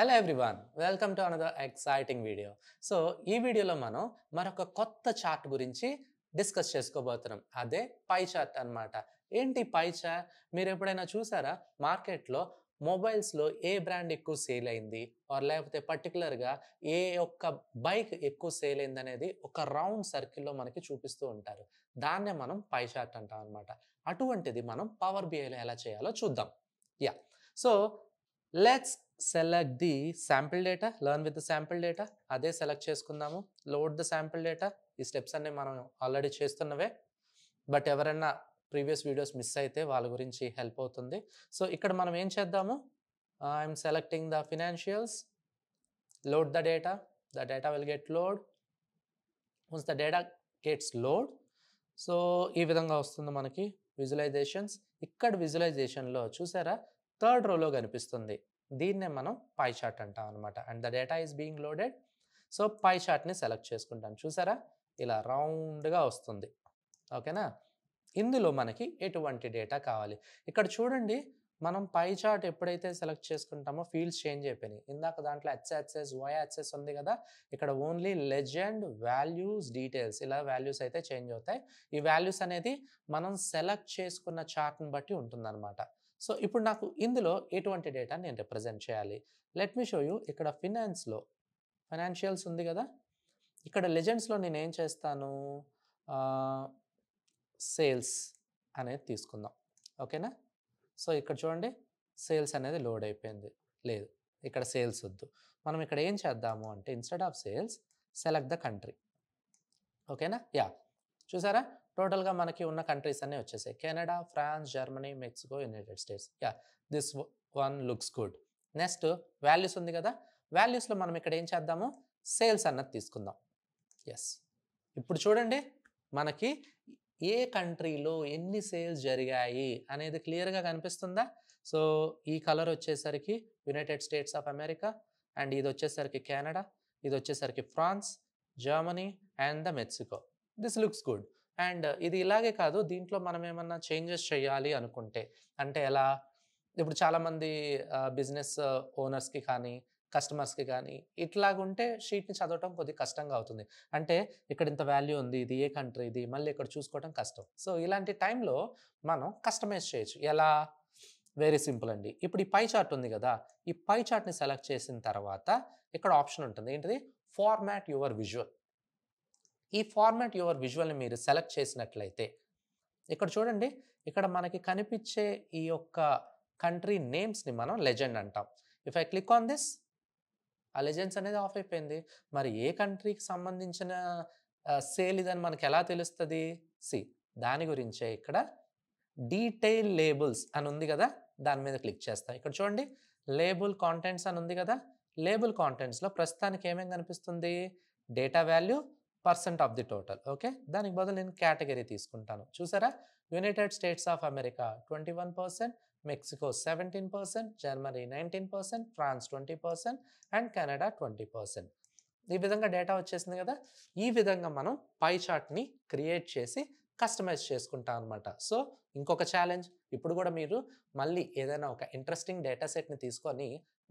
hello everyone welcome to another exciting video so ఈ వీడియోలో మనం మరొక కొత్త చార్ట్ గురించి డిస్కస్ చేసుకోబోతున్నాం అదే పై చార్ట్ అనమాట ఏంటి పై చార్ట్ మీరు ఎప్పుడైనా చూసారా మార్కెట్లో మొబైల్స్లో ఏ బ్రాండ్ ఎక్కువ సేల్ అయింది ఆర్ లేకపోతే పర్టికులర్గా ఏ ఒక్క బైక్ ఎక్కువ సేల్ అయింది అనేది ఒక రౌండ్ సర్కిల్లో మనకి చూపిస్తూ ఉంటారు దాన్నే మనం పై చార్ట్ అంటాం అనమాట అటువంటిది మనం పవర్ బిఐలో ఎలా చేయాలో చూద్దాం yeah so let's select the sample data learn with the sample data అదే సెలెక్ట్ చేసుకుందాము లోడ్ ద శాంపిల్ డేటా ఈ స్టెప్స్ అన్నీ మనం ఆల్రెడీ చేస్తున్నవే బట్ ఎవరైనా ప్రీవియస్ వీడియోస్ మిస్ అయితే వాళ్ళ గురించి హెల్ప్ అవుతుంది సో ఇక్కడ మనం ఏం చేద్దాము I'm selecting the financials load the data the data will get load the data gets load so ఈ విధంగా వస్తుంది మనకి విజువలైజేషన్స్ ఇక్కడ విజువలైజేషన్లో చూసారా థర్డ్ రోలో కనిపిస్తుంది దీన్నే మనం పై చార్ట్ అంటాం అనమాట and the data is being loaded so pie చార్ట్ని సెలెక్ట్ చేసుకుంటాం చూసారా ఇలా రౌండ్గా వస్తుంది ఓకేనా ఇందులో మనకి ఎటువంటి డేటా కావాలి ఇక్కడ చూడండి మనం పై చార్ట్ ఎప్పుడైతే సెలెక్ట్ చేసుకుంటామో ఫీల్డ్స్ చేంజ్ అయిపోయినాయి ఇందాక దాంట్లో వై హెచ్ఎస్ ఉంది కదా ఇక్కడ ఓన్లీ లెజెండ్ వాల్యూస్ డీటెయిల్స్ ఇలా వాల్యూస్ అయితే చేంజ్ అవుతాయి ఈ వాల్యూస్ అనేది మనం సెలెక్ట్ చేసుకున్న చార్ట్ని బట్టి ఉంటుందన్నమాట సో ఇప్పుడు నాకు ఇందులో ఎటువంటి డేటా నేను రిప్రజెంట్ చేయాలి లెట్ మీ షో యూ ఇక్కడ ఫినాన్స్లో ఫైనాన్షియల్స్ ఉంది కదా ఇక్కడ లెజెండ్స్లో నేను ఏం చేస్తాను సేల్స్ అనేది తీసుకుందాం ఓకేనా సో ఇక్కడ చూడండి సేల్స్ అనేది లోడ్ అయిపోయింది లేదు ఇక్కడ సేల్స్ వద్దు మనం ఇక్కడ ఏం చేద్దాము అంటే instead of sales select the country ఓకేనా యా చూసారా టోటల్గా మనకి ఉన్న కంట్రీస్ అన్నీ వచ్చేసాయి Canada France Germany Mexico United States yeah this one looks good next values ఉంది కదా వాల్యూస్లో మనం ఇక్కడ ఏం చేద్దాము సేల్స్ అన్నది తీసుకుందాం ఎస్ ఇప్పుడు చూడండి మనకి ఏ కంట్రీలో ఎన్ని సేల్స్ జరిగాయి అనేది క్లియర్గా కనిపిస్తుందా సో ఈ కలర్ వచ్చేసరికి United States of America and ఇది వచ్చేసరికి కెనడా ఇది వచ్చేసరికి France Germany and the Mexico this looks good and ఇది ఇలాగే కాదు దీంట్లో మనం ఏమన్నా చేంజెస్ చేయాలి అనుకుంటే అంటే ఎలా ఇప్పుడు చాలామంది బిజినెస్ ఓనర్స్కి కానీ కస్టమర్స్కి కానీ ఇట్లాగుంటే షీట్ని చదవటం కొద్ది కష్టంగా అవుతుంది అంటే ఇక్కడ ఇంత వాల్యూ ఉంది ఇది ఏ కంట్రీ ఇది మళ్ళీ ఇక్కడ చూసుకోవటం కష్టం సో ఇలాంటి టైంలో మనం కస్టమైజ్ చేయొచ్చు ఎలా వెరీ సింపుల్ అండి ఇప్పుడు ఈ పై చార్ట్ ఉంది కదా ఈ పై చార్ట్ని సెలెక్ట్ చేసిన తర్వాత ఇక్కడ ఆప్షన్ ఉంటుంది ఏంటిది ఫార్మాట్ యువర్ విజువల్ ఈ ఫార్మాట్ యువర్ విజువల్ని మీరు సెలెక్ట్ చేసినట్లయితే ఇక్కడ చూడండి ఇక్కడ మనకి కనిపించే ఈ యొక్క కంట్రీ నేమ్స్ని మనం లెజెండ్ అంటాం if I click on this ah legends అనేది ఆఫ్ అయిపోయింది మరి ఏ కంట్రీకి సంబంధించిన సేల్ ఇదని మనకి ఎలా తెలుస్తుంది సి దాని గురించే ఇక్కడ డీటెయిల్ లేబుల్స్ అని ఉంది కదా దాని మీద క్లిక్ చేస్తాం ఇక్కడ చూడండి లేబుల్ కాంటెంట్స్ అని ఉంది కదా లేబుల్ కాంటెంట్స్లో ప్రస్తుతానికి ఏమేమి కనిపిస్తుంది data value percent of the total okay దానికి బదులు నేను కేటగిరీ తీసుకుంటాను చూసారా United States of America twenty one percent Mexico seventeen percent Germany nineteen percent France twenty percent and Canada twenty percent ఈ విధంగా డేటా వచ్చేసింది కదా ఈ విధంగా మనం పై చార్ట్ని క్రియేట్ చేసి కస్టమైజ్ చేసుకుంటాం అనమాట సో ఇంకొక ఛాలెంజ్ ఇప్పుడు కూడా మీరు మళ్ళీ ఏదైనా ఒక ఇంట్రెస్టింగ్ డేటా సెట్ని తీసుకొని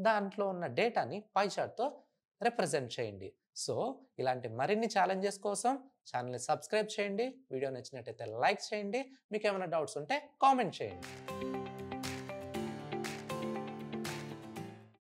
దాంట్లో ఉన్న డేటాని పై చార్ట్తో రిప్రజెంట్ చేయండి సో ఇలాంటి మరిన్ని ఛాలెంజెస్ కోసం ఛానల్ని సబ్స్క్రైబ్ చేయండి వీడియో నచ్చినట్టయితే లైక్ చేయండి మీకు ఏమైనా డౌట్స్ ఉంటే కామెంట్ చేయండి